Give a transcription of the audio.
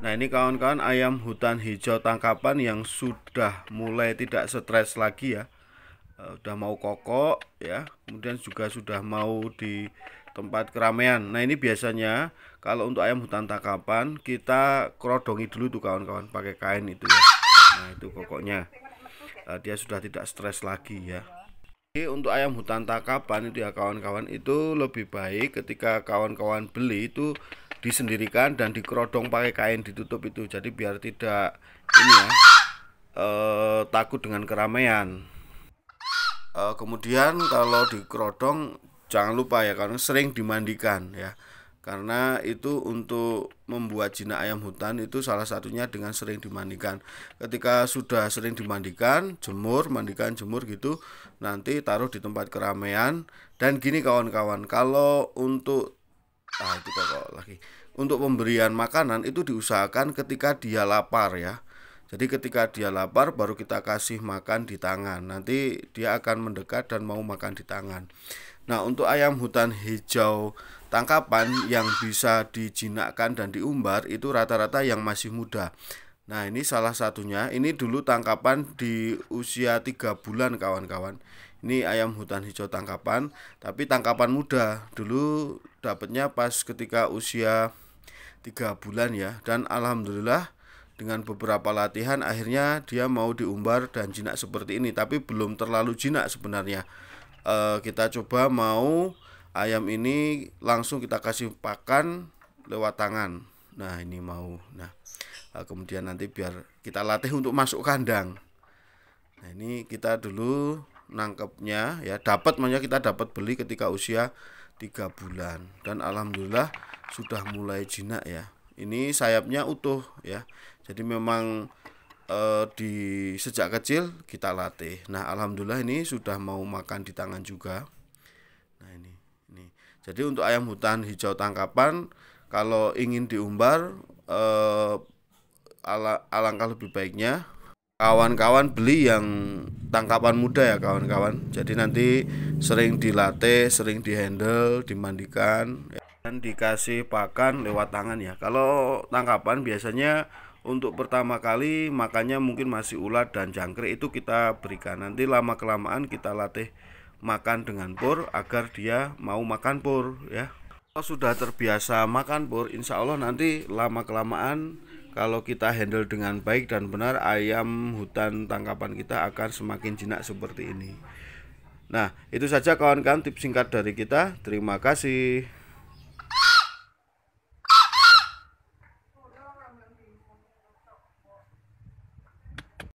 Nah ini kawan-kawan ayam hutan hijau tangkapan yang sudah mulai tidak stres lagi ya eh, Udah mau kokok ya Kemudian juga sudah mau di tempat keramaian Nah ini biasanya kalau untuk ayam hutan tangkapan Kita kerodongi dulu tuh kawan-kawan pakai kain itu ya Nah itu kokoknya eh, Dia sudah tidak stres lagi ya jadi untuk ayam hutan tangkapan itu ya kawan-kawan itu lebih baik ketika kawan-kawan beli itu disendirikan dan dikerodong pakai kain ditutup itu jadi biar tidak ini ya e, takut dengan keramaian e, kemudian kalau dikerodong jangan lupa ya karena sering dimandikan ya karena itu untuk membuat jinak ayam hutan itu salah satunya dengan sering dimandikan ketika sudah sering dimandikan jemur mandikan jemur gitu nanti taruh di tempat keramaian dan gini kawan-kawan kalau untuk ah kita kok lagi untuk pemberian makanan itu diusahakan ketika dia lapar ya jadi ketika dia lapar baru kita kasih makan di tangan nanti dia akan mendekat dan mau makan di tangan nah untuk ayam hutan hijau tangkapan yang bisa dijinakkan dan diumbar itu rata-rata yang masih muda Nah ini salah satunya Ini dulu tangkapan di usia tiga bulan kawan-kawan Ini ayam hutan hijau tangkapan Tapi tangkapan muda Dulu dapatnya pas ketika usia tiga bulan ya dan alhamdulillah dengan beberapa latihan akhirnya dia mau diumbar dan jinak seperti ini tapi belum terlalu jinak sebenarnya e, kita coba mau ayam ini langsung kita kasih pakan lewat tangan nah ini mau nah eh, kemudian nanti biar kita latih untuk masuk kandang nah ini kita dulu nangkepnya ya dapat makanya kita dapat beli ketika usia tiga bulan dan alhamdulillah sudah mulai jinak ya ini sayapnya utuh ya jadi memang e, di sejak kecil kita latih nah alhamdulillah ini sudah mau makan di tangan juga nah ini ini jadi untuk ayam hutan hijau tangkapan kalau ingin diumbar e, ala, alangkah lebih baiknya kawan-kawan beli yang tangkapan muda ya kawan-kawan. Jadi nanti sering dilatih, sering dihandle, dimandikan dan dikasih pakan lewat tangan ya. Kalau tangkapan biasanya untuk pertama kali makanya mungkin masih ulat dan jangkrik itu kita berikan. Nanti lama kelamaan kita latih makan dengan pur agar dia mau makan pur ya. Kalau sudah terbiasa makan pur, insya Allah nanti lama kelamaan kalau kita handle dengan baik dan benar ayam hutan tangkapan kita akan semakin jinak seperti ini nah itu saja kawan-kawan tips singkat dari kita terima kasih